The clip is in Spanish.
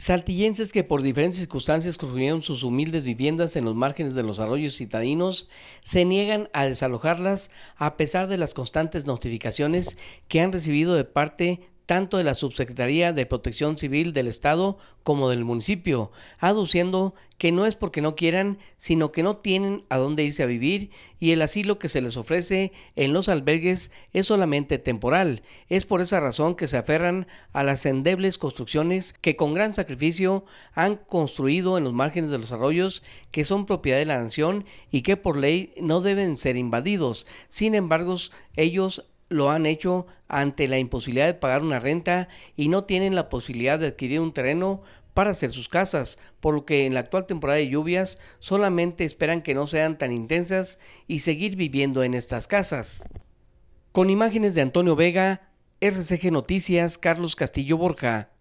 Saltillenses que por diferentes circunstancias construyeron sus humildes viviendas en los márgenes de los arroyos citadinos se niegan a desalojarlas a pesar de las constantes notificaciones que han recibido de parte tanto de la Subsecretaría de Protección Civil del Estado como del municipio, aduciendo que no es porque no quieran, sino que no tienen a dónde irse a vivir y el asilo que se les ofrece en los albergues es solamente temporal. Es por esa razón que se aferran a las endebles construcciones que con gran sacrificio han construido en los márgenes de los arroyos que son propiedad de la nación y que por ley no deben ser invadidos. Sin embargo, ellos lo han hecho ante la imposibilidad de pagar una renta y no tienen la posibilidad de adquirir un terreno para hacer sus casas, por lo que en la actual temporada de lluvias solamente esperan que no sean tan intensas y seguir viviendo en estas casas. Con imágenes de Antonio Vega, RCG Noticias, Carlos Castillo Borja.